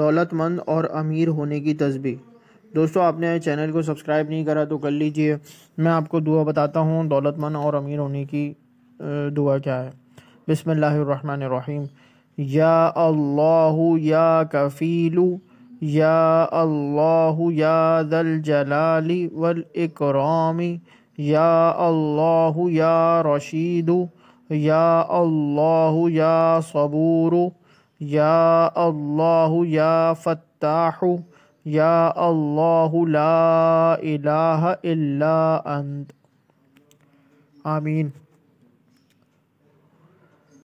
दौलतमंद और अमीर होने की तस्वीर दोस्तों आपने चैनल को सब्सक्राइब नहीं करा तो कर लीजिए मैं आपको दुआ बताता हूँ दौलतमंद और अमीर होने की दुआ क्या है बिसमीम या कफ़ीलु या कफ़ीलू या या दल जलाली वल इकरामी या अल्लाह या रशीदु या अल्लाह या सबूरू یا اللہ یا فتاح یا اللہ لا الہ الا انت آمین